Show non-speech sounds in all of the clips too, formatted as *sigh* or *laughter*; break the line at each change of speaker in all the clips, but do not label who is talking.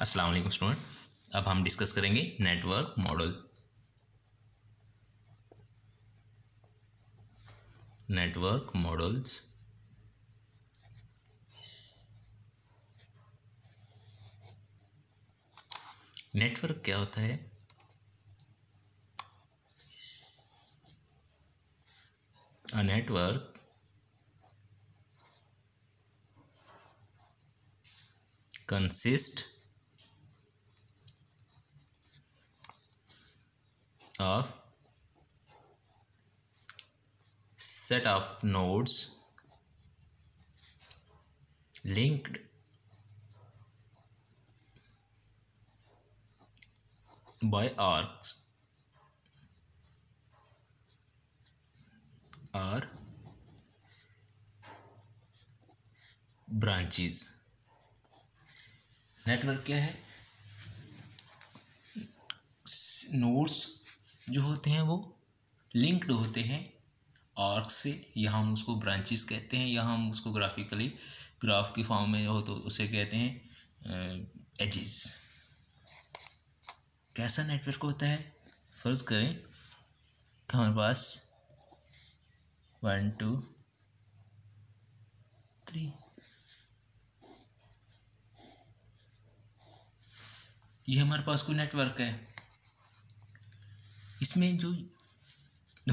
अस्सलाम वालेकुम स्टूडेंट अब हम डिस्कस करेंगे network model network models network क्या होता है uh network consist of set of nodes linked by arcs or branches network kya hai nodes जो होते हैं वो लिंक्ड होते हैं आर्क से या हम उसको ब्रांचेस कहते हैं या हम उसको ग्राफिकली ग्राफ की फॉर्म में हो तो उसे कहते हैं एजिस कैसा नेटवर्क होता है फ़र्ज़ करें कि हमारे पास वन टू थ्री ये हमारे पास कोई नेटवर्क है इसमें जो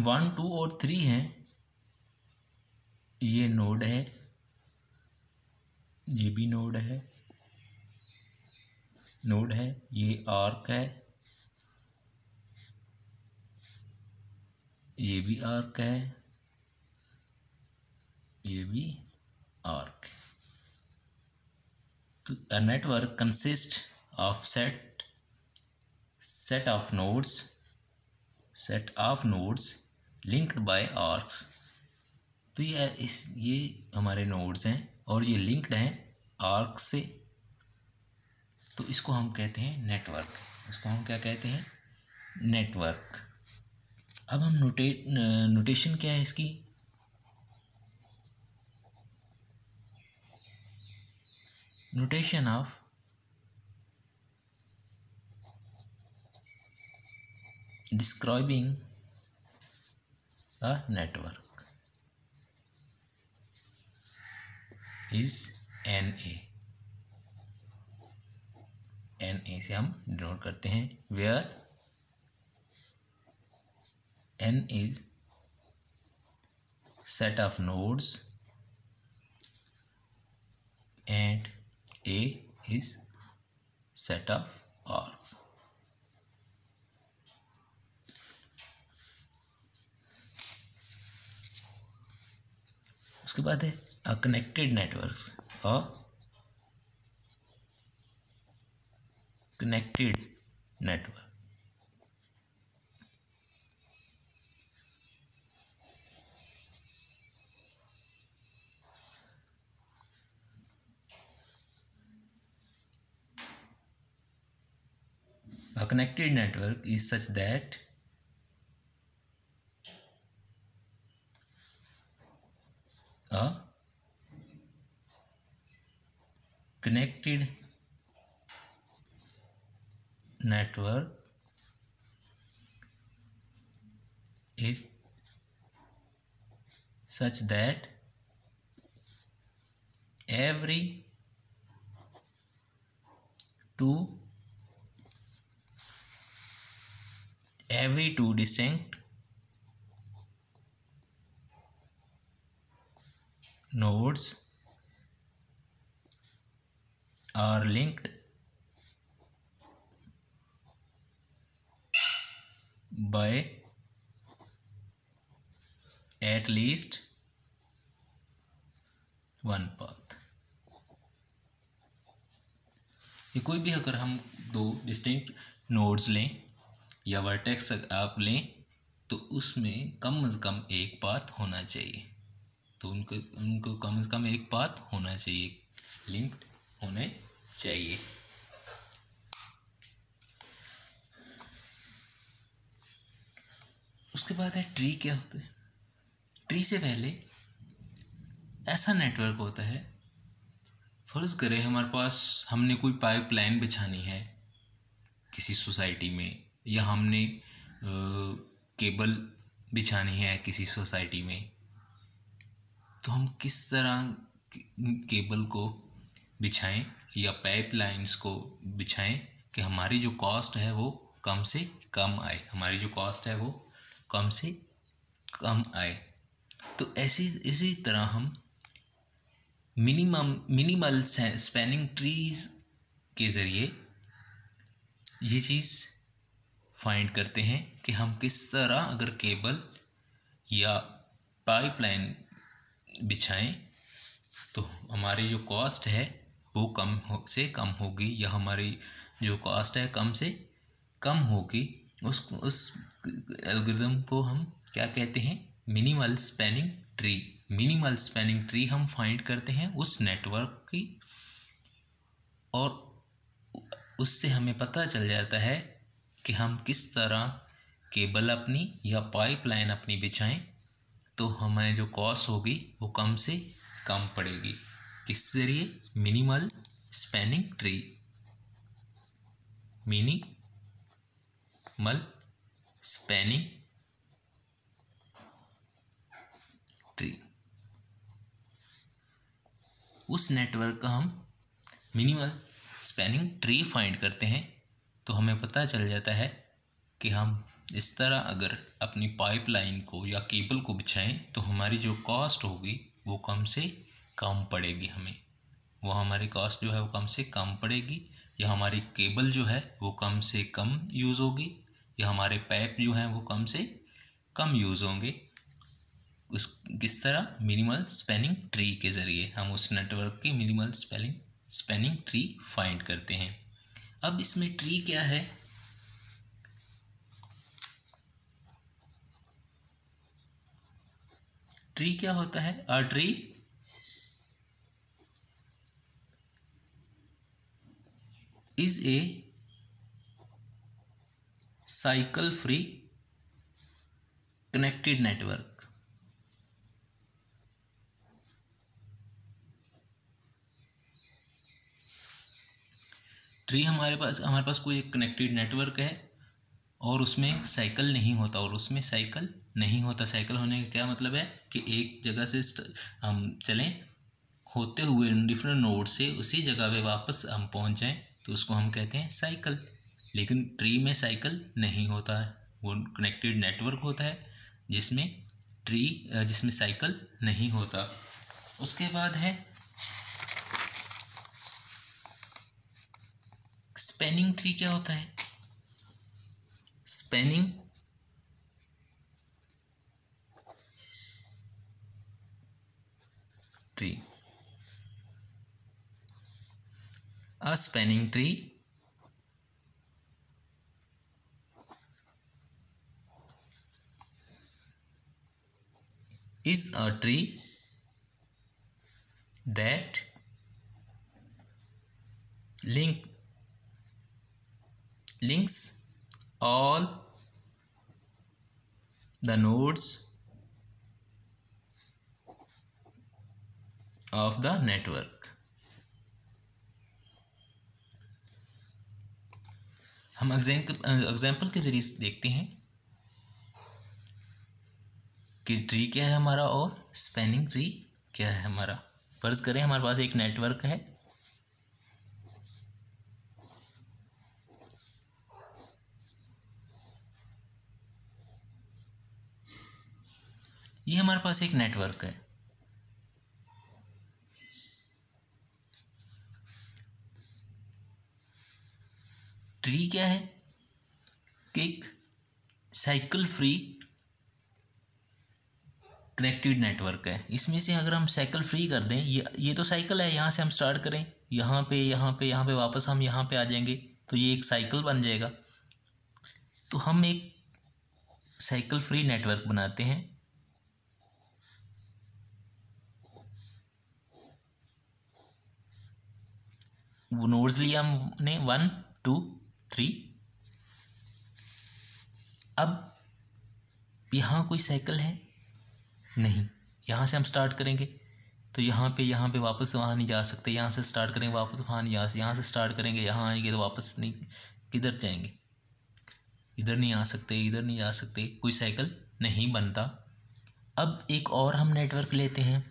वन टू और थ्री हैं ये नोड है ये भी नोड है नोड है ये आर्क है ये भी आर्क है ये भी आर्क तो uh network consist of set set of nodes set of nodes linked by arcs तो ये इस ये हमारे नोड्स हैं और ये लिंक्ड हैं आर्क से तो इसको हम कहते हैं नेटवर्क इसको हम क्या कहते हैं नेटवर्क अब हम नोटे नोटेशन क्या है इसकी notation of describing a network is N A N A से हम डिनोट करते हैं where N is set of nodes and A is set of arcs उसके बाद है uh connected network uh connected network uh connected network is such that connected network is such that every two every two distinct nodes are linked by at least one path ये कोई भी अगर हम दो distinct nodes लें या vertex आप लें तो उसमें कम से कम एक पाथ होना चाहिए तो उनको उनको कम से कम एक पाथ होना चाहिए लिंक्ड होने चाहिए उसके बाद है ट्री क्या होता है ट्री से पहले ऐसा नेटवर्क होता है फ़र्ज करें हमारे पास हमने कोई पाइपलाइन बिछानी है किसी सोसाइटी में या हमने आ, केबल बिछानी है किसी सोसाइटी में तो हम किस तरह केबल को बिछाएं या पाइपलाइंस को बिछाएं कि हमारी जो कॉस्ट है वो कम से कम आए हमारी जो कॉस्ट है वो कम से कम आए तो ऐसी इसी तरह हम मिनिमम मिनिमल स्पैनिंग ट्रीज के ज़रिए ये चीज़ फाइंड करते हैं कि हम किस तरह अगर केबल या पाइपलाइन बिछाएं तो हमारी जो कॉस्ट है वो कम हो से कम होगी या हमारी जो कॉस्ट है कम से कम होगी उस उस एल्गोरिदम को हम क्या कहते हैं minimal spanning tree minimal spanning tree हम फाइंड करते हैं उस नेटवर्क की और उससे हमें पता चल जाता है कि हम किस तरह केबल अपनी या पाइपलाइन अपनी बिछाएं तो हमें जो कॉस्ट होगी वो कम से कम पड़ेगी जरिए minimal spanning tree minimal spanning tree उस नेटवर्क का हम मिनिमल स्पैनिंग ट्री फाइंड करते हैं तो हमें पता चल जाता है कि हम इस तरह अगर अपनी पाइपलाइन को या केबल को बिछाएं तो हमारी जो कॉस्ट होगी वो कम से कम पड़ेगी हमें वो हमारी कॉस्ट जो है वो कम से कम पड़ेगी या हमारी केबल जो है वो कम से कम यूज़ होगी या हमारे पैप जो हैं वो कम से कम यूज़ होंगे उस किस तरह मिनिमल स्पेनिंग ट्री के ज़रिए हम उस नेटवर्क की minimal spelling spanning tree find करते हैं अब इसमें ट्री क्या है ट्री क्या होता है uh tree is a cycle free connected network tree हमारे पास हमारे पास कोई एक कनेक्टेड नेटवर्क है और उसमें साइकिल नहीं होता और उसमें साइकिल नहीं होता साइकिल होने का क्या मतलब है कि एक जगह से हम चलें होते हुए डिफरेंट नोड से उसी जगह पे वापस हम पहुंच जाएं तो उसको हम कहते हैं साइकिल लेकिन ट्री में साइकिल नहीं होता है वो कनेक्टेड नेटवर्क होता है जिसमें ट्री जिसमें साइकिल नहीं होता उसके बाद है स्पेनिंग ट्री क्या होता है spanning tree a spanning tree is a tree that link links all the nodes of the network हम एग्जाम्पल के ज़रिए देखते हैं कि ट्री क्या है हमारा और स्पेनिंग ट्री क्या है हमारा फ़र्ज़ करें हमारे पास एक नेटवर्क है ये हमारे पास एक नेटवर्क है ट्री क्या है किक साइकिल फ्री कनेक्टेड नेटवर्क है इसमें से अगर हम साइकिल फ्री कर दें ये ये तो साइकिल है यहाँ से हम स्टार्ट करें यहाँ पे यहाँ पे यहाँ पे वापस हम यहाँ पे आ जाएंगे तो ये एक साइकिल बन जाएगा तो हम एक साइकिल फ्री नेटवर्क बनाते हैं वो नोड्स लिया हमने वन टू थ्री अब यहाँ कोई साइकिल है नहीं यहाँ से हम स्टार्ट करेंगे तो यहाँ पे यहाँ पे वापस वहाँ नहीं जा सकते यहाँ से स्टार्ट करेंगे वापस वहाँ नहीं जा सकते यहाँ से स्टार्ट करेंगे यहाँ आएंगे तो वापस नहीं किधर जाएंगे इधर नहीं आ सकते इधर नहीं जा सकते कोई साइकिल नहीं बनता अब एक और हम नेटवर्क लेते हैं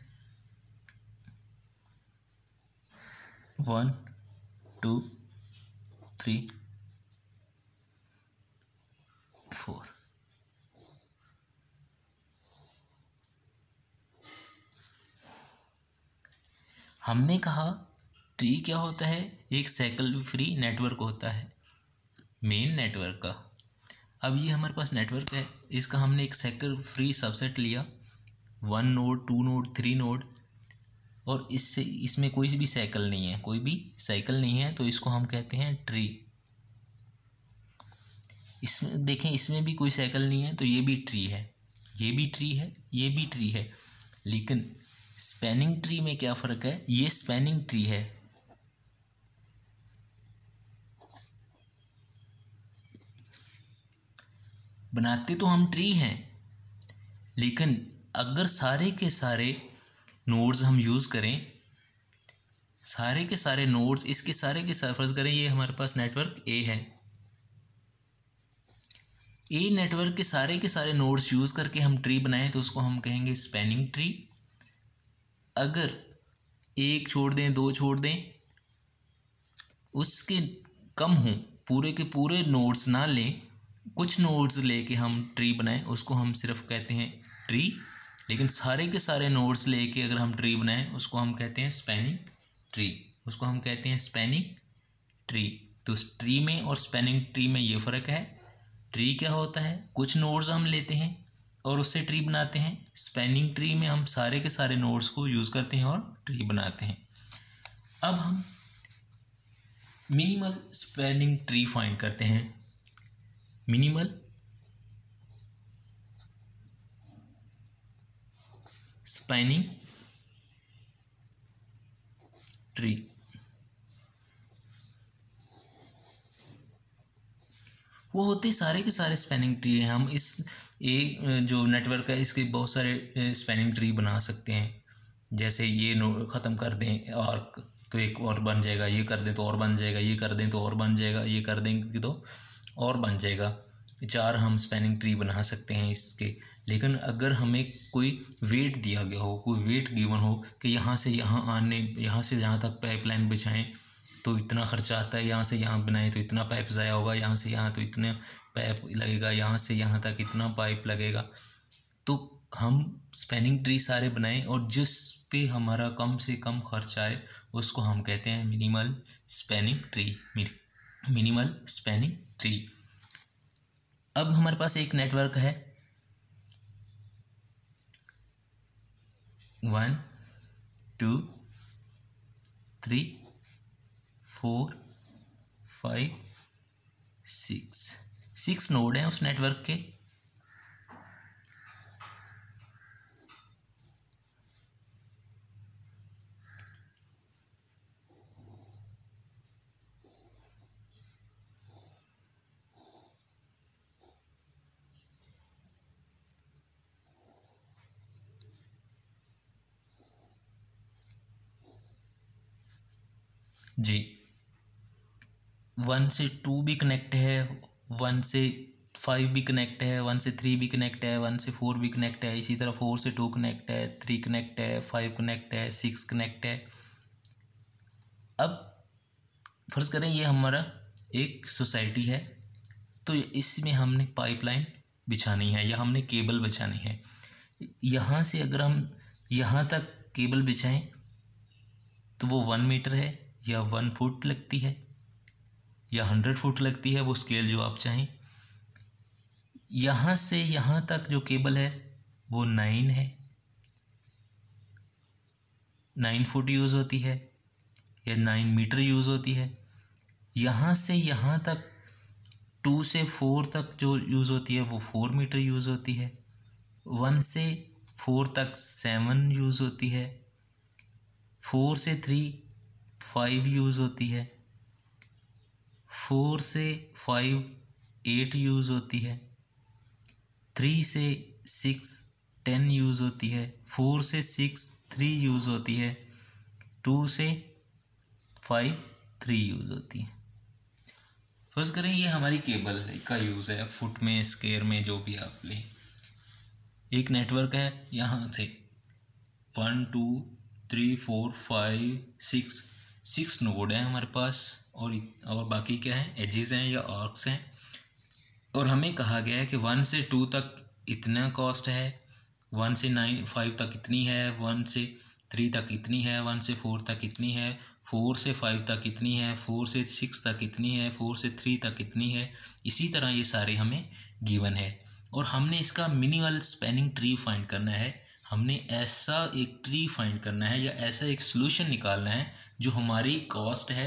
वन टू थ्री फोर हमने कहा ट्री क्या होता है एक साइकिल फ्री नेटवर्क होता है मेन नेटवर्क का अब ये हमारे पास नेटवर्क है इसका हमने एक साइकिल फ्री सबसेट लिया one node two node three node और इससे इसमें कोई भी साइकिल नहीं है कोई भी साइकिल नहीं है तो इसको हम कहते हैं ट्री इसमें देखें इसमें भी कोई साइकिल नहीं है तो ये भी ट्री है ये भी ट्री है ये भी ट्री है लेकिन स्पेनिंग ट्री में क्या फ़र्क है ये स्पेनिंग ट्री है बनाते तो हम ट्री हैं लेकिन अगर सारे के सारे नोड्स हम यूज़ करें सारे के सारे नोड्स इसके सारे के सारे फर्ज करें ये हमारे पास नेटवर्क ए है ए नेटवर्क के सारे के सारे नोड्स यूज़ करके हम ट्री बनाएं तो उसको हम कहेंगे स्पेनिंग ट्री अगर एक छोड़ दें दो छोड़ दें उसके कम हों पूरे के पूरे नोड्स ना लें कुछ नोड्स लेके हम ट्री बनाएं उसको हम सिर्फ कहते हैं ट्री लेकिन सारे के सारे नोड्स लेके अगर हम ट्री बनाएं उसको हम कहते हैं स्पेनिंग ट्री उसको हम कहते हैं स्पेनिंग ट्री तो ट्री में और स्पेनिंग ट्री में ये फ़र्क है ट्री क्या होता है कुछ नोड्स हम लेते हैं और उससे ट्री बनाते हैं स्पेनिंग ट्री में हम सारे के सारे नोड्स को यूज़ करते हैं और ट्री बनाते हैं अब हम मिनिमल स्पेनिंग ट्री फाइंड करते हैं मिनिमल स्पेनिंग ट्री वो होते सारे के सारे स्पेनिंग ट्री हैं हम इस ये जो नेटवर्क है इसके बहुत सारे स्पेनिंग ट्री बना सकते हैं जैसे ये ख़त्म कर दें और तो एक और बन जाएगा ये कर दें तो और बन जाएगा ये कर दें तो और बन जाएगा ये कर दें तो और बन जाएगा चार हम स्पेनिंग ट्री बना सकते हैं इसके लेकिन अगर हमें कोई वेट दिया गया हो कोई वेट गिवन हो कि यहाँ से यहाँ आने यहाँ से जहाँ तक पाइपलाइन बिछाएं तो इतना खर्चा आता है यहाँ से यहाँ बनाए तो इतना पाइप ज़ाया होगा यहाँ से यहाँ तो इतना पाइप लगेगा यहाँ से यहाँ तक इतना पाइप लगेगा तो हम स्पेनिंग ट्री सारे बनाएं और जिस पे हमारा कम से कम खर्चा आए उसको हम कहते हैं minimal spanning tree minimal spanning tree अब हमारे पास एक नेटवर्क है one two three four five six six node हैं उस नेटवर्क के जी वन से टू भी कनेक्ट है वन से फाइव भी कनेक्ट है वन से थ्री भी कनेक्ट है वन से फोर भी कनेक्ट है इसी तरह फोर से टू कनेक्ट है थ्री कनेक्ट है फाइव कनेक्ट है सिक्स कनेक्ट है अब फ़र्ज़ करें ये हमारा एक सोसाइटी है तो इसमें हमने पाइपलाइन बिछानी है या हमने केबल बिछानी है यहाँ से अगर हम यहाँ तक केबल बिछाएं तो वो वन मीटर है या वन फुट लगती है या हंड्रेड फुट लगती है वो स्केल जो आप चाहें यहाँ से यहाँ तक जो केबल है वो नाइन है नाइन फुट यूज़ होती है या नाइन मीटर यूज़ होती है यहाँ से यहाँ तक टू से फोर तक जो यूज़ होती है वो फोर मीटर यूज़ होती है वन से फोर तक सेवन यूज़ होती है फोर से थ्री फाइव यूज़ होती है फोर से फाइव एट यूज़ होती है थ्री से सिक्स टेन यूज़ होती है फोर से सिक्स थ्री यूज़ होती है टू से फाइव थ्री यूज़ होती है फर्ज करें ये हमारी केबल का यूज़ है फुट में स्केयर में जो भी आप लें एक नेटवर्क है यहाँ से one two three four five six six node हैं हमारे पास और और बाकी क्या है एजेस हैं या ऑर्क्स हैं और हमें कहा गया है कि वन से टू तक इतना कॉस्ट है वन से नाइन फाइव तक इतनी है वन से थ्री तक इतनी है वन से फोर तक इतनी है फोर से फाइव तक इतनी है फोर से सिक्स तक इतनी है फोर से थ्री तक इतनी है इसी तरह ये सारे हमें गिवन है और हमने इसका मिनिमल स्पेनिंग ट्री फाइंड करना है हमने ऐसा एक ट्री फाइंड करना है या ऐसा एक सोल्यूशन निकालना है जो हमारी कॉस्ट है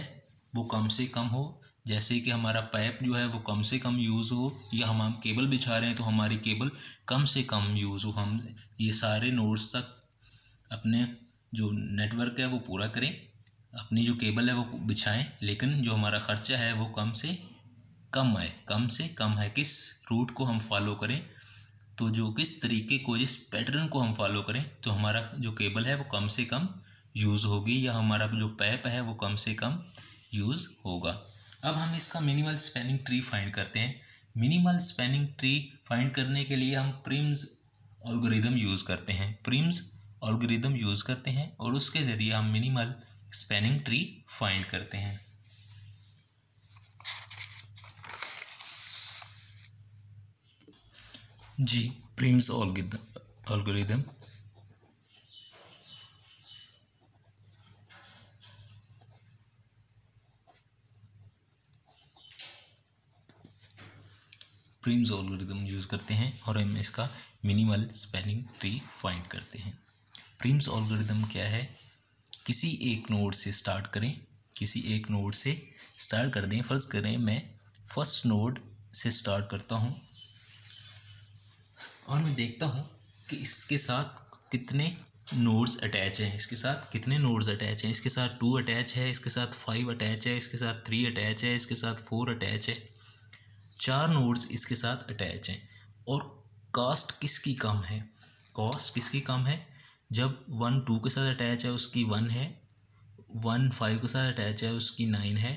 वो कम से कम हो जैसे कि हमारा पाइप जो है वो कम से कम यूज़ हो या हम हम केबल बिछा रहे हैं तो हमारी केबल कम से कम यूज़ हो हम ये सारे नोट्स तक अपने जो नेटवर्क है वो पूरा करें अपनी जो केबल है वो बिछाएं लेकिन जो हमारा ख़र्चा है वो कम से कम आए कम से कम है किस रूट को हम फॉलो करें तो जो किस तरीके को जिस पैटर्न को हम फॉलो करें तो हमारा जो केबल है वो कम से कम यूज़ होगी या हमारा जो पैप है वो कम से कम यूज़ होगा अब हम इसका मिनिमल स्पेनिंग ट्री फाइंड करते हैं मिनिमल स्पेनिंग ट्री फाइंड करने के लिए हम प्रिम्स ऑलगोरिदम यूज़ करते हैं प्रिम्स ऑलगोरिदम यूज़ करते हैं और उसके ज़रिए हम मिनिमल स्पेनिंग ट्री फाइंड करते हैं जी Prim's algorithm Prim's algorithm use करते हैं और हम इसका मिनिमल स्पेनिंग ट्री फाइंड करते हैं प्रीम्स ऑलगोरिदम क्या है किसी एक नोड से स्टार्ट करें किसी एक नोड से स्टार्ट कर दें फ़र्ज़ करें मैं फर्स्ट नोड से स्टार्ट करता हूँ और मैं देखता हूँ कि इसके साथ कितने नोड्स अटैच हैं इसके साथ कितने नोड्स अटैच हैं इसके साथ टू अटैच है इसके साथ फाइव अटैच है इसके साथ थ्री अटैच है इसके साथ फोर अटैच है चार नोड्स इसके साथ अटैच हैं और कास्ट किसकी कम है कॉस्ट किसकी कम है जब वन टू के साथ अटैच है उसकी वन है वन फाइव के साथ अटैच है उसकी नाइन है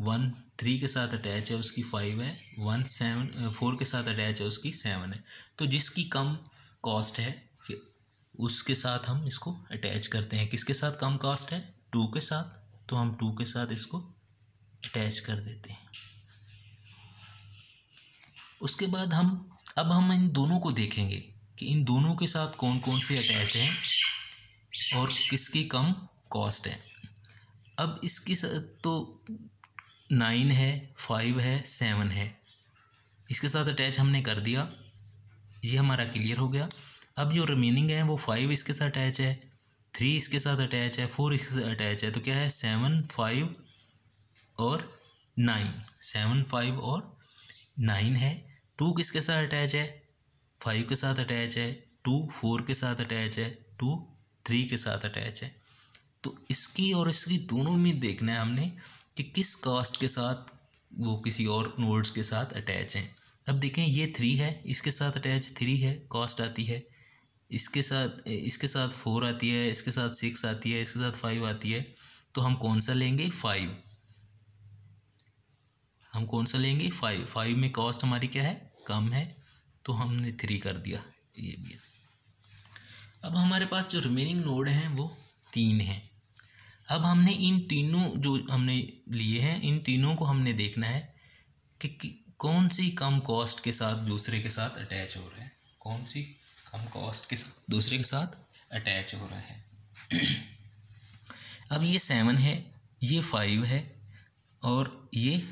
वन थ्री के साथ अटैच है उसकी फाइव है वन सेवन फोर के साथ अटैच है उसकी सेवन है तो जिसकी कम कॉस्ट है उसके साथ हम इसको अटैच करते हैं किसके साथ कम कॉस्ट है टू के साथ तो हम टू के साथ इसको अटैच कर देते हैं उसके बाद हम अब हम इन दोनों को देखेंगे कि इन दोनों के साथ कौन कौन से अटैच हैं और किसकी कम कॉस्ट है अब इसके साथ तो नाइन है फाइव है सेवन है इसके साथ अटैच हमने कर दिया ये हमारा क्लियर हो गया अब जो रिमेनिंग है वो फाइव इसके साथ अटैच है थ्री इसके साथ अटैच है फोर इसके साथ अटैच है तो क्या है सेवन फाइव और नाइन सेवन फाइव और नाइन है टू किसके साथ अटैच है फाइव के साथ अटैच है टू फोर के साथ अटैच है टू थ्री के साथ अटैच है तो इसकी और इसकी दोनों में देखना है हमने कि किस कास्ट के साथ वो किसी और नोड्स के साथ अटैच हैं अब देखें ये थ्री है इसके साथ अटैच थ्री है कास्ट आती है इसके साथ इसके साथ फोर आती है इसके साथ सिक्स आती है इसके साथ फाइव आती है तो हम कौन सा लेंगे फाइव हम कौन सा लेंगे फाइव फाइव में कॉस्ट हमारी क्या है कम है तो हमने थ्री कर दिया ये भी अब हमारे पास जो रिमेनिंग नोड हैं वो तीन हैं अब हमने इन तीनों जो हमने लिए हैं इन तीनों को हमने देखना है कि, कि कौन सी कम कॉस्ट के साथ दूसरे के साथ अटैच हो रहे हैं कौन सी कम कॉस्ट के साथ दूसरे के साथ अटैच हो रहा है अब ये सेवन है ये फाइव है और ये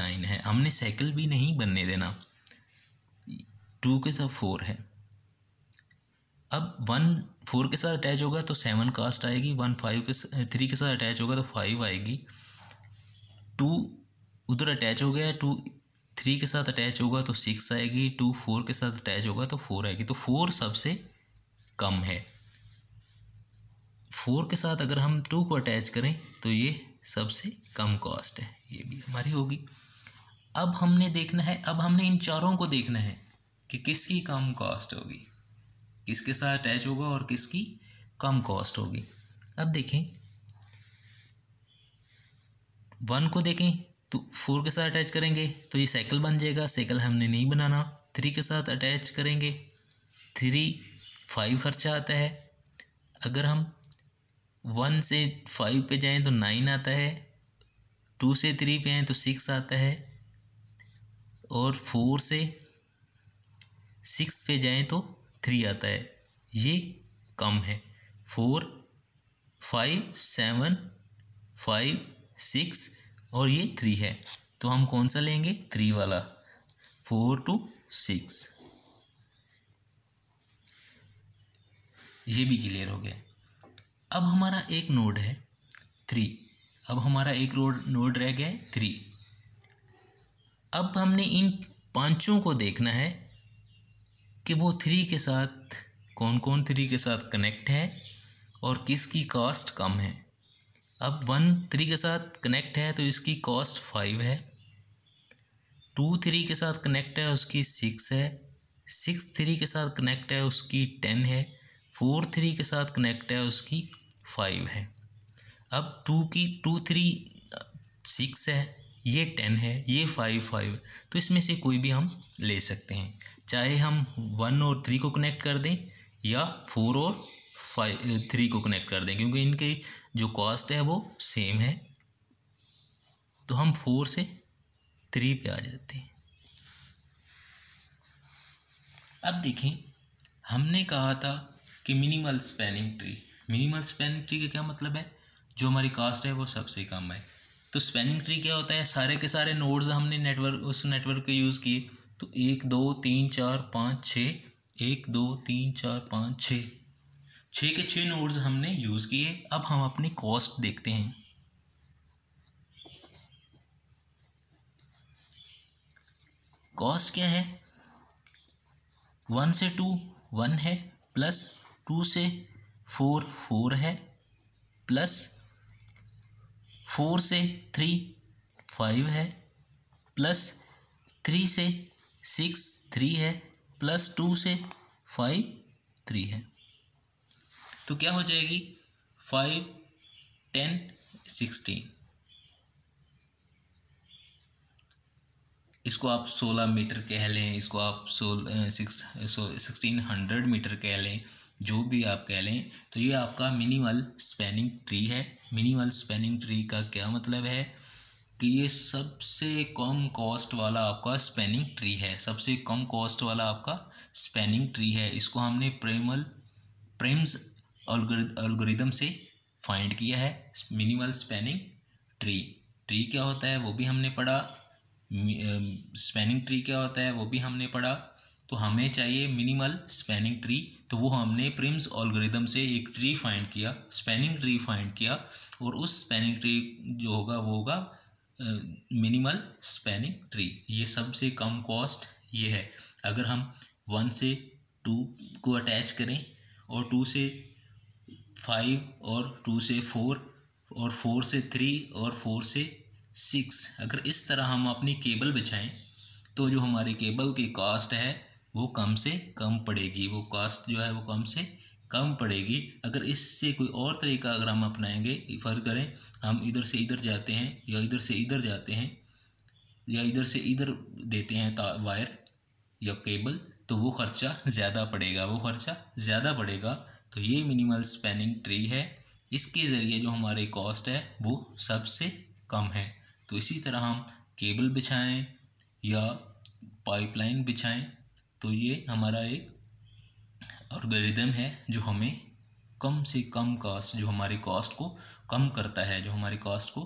नाइन है हमने साइकिल भी नहीं बनने देना टू के साथ फोर है अब वन फोर के साथ अटैच होगा तो सेवन कास्ट आएगी वन फाइव के थ्री के साथ अटैच होगा तो फाइव आएगी टू उधर अटैच हो गया टू थ्री के साथ अटैच होगा तो सिक्स आएगी टू फोर के साथ अटैच होगा तो फोर आएगी तो फोर सबसे कम है फोर के साथ अगर हम टू को अटैच करें तो ये सबसे कम कॉस्ट है ये भी हमारी होगी अब हमने देखना है अब हमने इन चारों को देखना है कि किसकी कम कॉस्ट होगी किसके साथ अटैच होगा और किसकी कम कॉस्ट होगी अब देखें वन को देखें तो फोर के साथ अटैच करेंगे तो ये साइकिल बन जाएगा साइकिल हमने नहीं बनाना थ्री के साथ अटैच करेंगे थ्री फाइव खर्चा आता है अगर हम वन से फाइव पे जाएं तो नाइन आता है टू से थ्री पे आएँ तो सिक्स आता है और फोर से सिक्स पे जाएं तो थ्री आता है ये कम है four five seven five six और ये थ्री है तो हम कौन सा लेंगे थ्री वाला फोर टू सिक्स ये भी क्लियर हो गया अब हमारा एक नोड है थ्री अब हमारा एक रोड नोड रह गया है थ्री अब हमने इन पांचों को देखना है कि वो थ्री के साथ कौन कौन थ्री के साथ कनेक्ट है और किसकी कास्ट कम है अब वन थ्री के साथ कनेक्ट है तो इसकी कॉस्ट फाइव है टू थ्री के साथ कनेक्ट है उसकी सिक्स है सिक्स थ्री के साथ कनेक्ट है उसकी टेन है फोर थ्री के साथ कनेक्ट है उसकी फाइव है अब टू की टू थ्री सिक्स है ये टेन है ये फाइव फाइव तो इसमें से कोई भी हम ले सकते हैं चाहे हम वन और थ्री को कनेक्ट कर दें या फोर और फाइव थ्री को कनेक्ट कर दें क्योंकि इनके जो कॉस्ट है वो सेम है तो हम फोर से थ्री पे आ जाते हैं अब देखें हमने कहा था कि minimal spanning tree minimal spanning tree का क्या मतलब है जो हमारी कास्ट है वो सबसे कम है तो स्पेनिंग ट्री क्या होता है सारे के सारे नोड्स हमने नेटवर्क उस नेटवर्क के यूज़ किए तो एक दो तीन चार पाँच छ एक दो तीन चार पाँच छ छः के छः नोड्स हमने यूज़ किए अब हम अपनी कॉस्ट देखते हैं कॉस्ट क्या है वन से टू वन है प्लस टू से फोर फोर है प्लस फोर से थ्री फाइव है प्लस थ्री से सिक्स थ्री है प्लस टू से फाइव थ्री है तो क्या हो जाएगी फाइव टेन सिक्सटीन इसको आप सोलह मीटर कह लें इसको आप सोल सिक्स सिक्सटीन हंड्रेड मीटर कह लें जो भी आप कह लें तो ये आपका मिनिमल स्पेनिंग ट्री है मिनिमल स्पेनिंग ट्री का क्या मतलब है तो ये सबसे कम कॉस्ट वाला आपका स्पेनिंग ट्री है सबसे कम कॉस्ट वाला आपका स्पेनिंग ट्री है इसको हमने प्रेमल प्रेम्स अलगोरिदम से फाइंड किया है मिनिमल स्पेनिंग ट्री ट्री क्या होता है वो भी हमने पढ़ा स्पेनिंग ट्री क्या होता है वो भी हमने पढ़ा तो हमें चाहिए मिनिमल स्पेनिंग ट्री तो वो हमने प्रिम्स ऑलग्रिदम से एक ट्री फाइंड किया स्पेनिंग ट्री फाइंड किया और उस स्पेनिंग ट्री जो होगा वो होगा मिनिमल स्पैनिंग ट्री ये सबसे कम कॉस्ट ये है अगर हम वन से टू को अटैच करें और टू से फाइव और टू से फोर और फोर से थ्री और फोर से सिक्स अगर इस तरह हम अपनी केबल बिछाएं तो जो हमारे केबल की कॉस्ट है वो कम से कम पड़ेगी वो कॉस्ट जो है वो कम से कम पड़ेगी अगर इससे कोई और तरीका अगर हम अपनाएंगे फ़र्ज करें हम इधर से इधर जाते हैं या इधर से इधर जाते हैं या इधर से इधर देते हैं वायर या केबल तो वो खर्चा *laughs* ज़्यादा पड़ेगा वो खर्चा ज़्यादा पड़ेगा तो ये मिनिमल स्पेनिंग ट्री है इसके ज़रिए जो हमारे कॉस्ट है वो सबसे कम है तो इसी तरह हम केबल बिछाएं या पाइपलाइन बिछाएं तो ये हमारा एक ऑर्गेरिदम है जो हमें कम से कम कॉस्ट जो हमारी कॉस्ट को कम करता है जो हमारी कॉस्ट को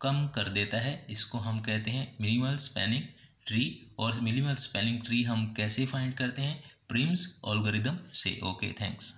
कम कर देता है इसको हम कहते हैं मिनिमल स्पेनिंग ट्री और मिनिमल स्पेलिंग ट्री हम कैसे फाइंड करते हैं प्रिम्स ऑलगरिदम से ओके थैंक्स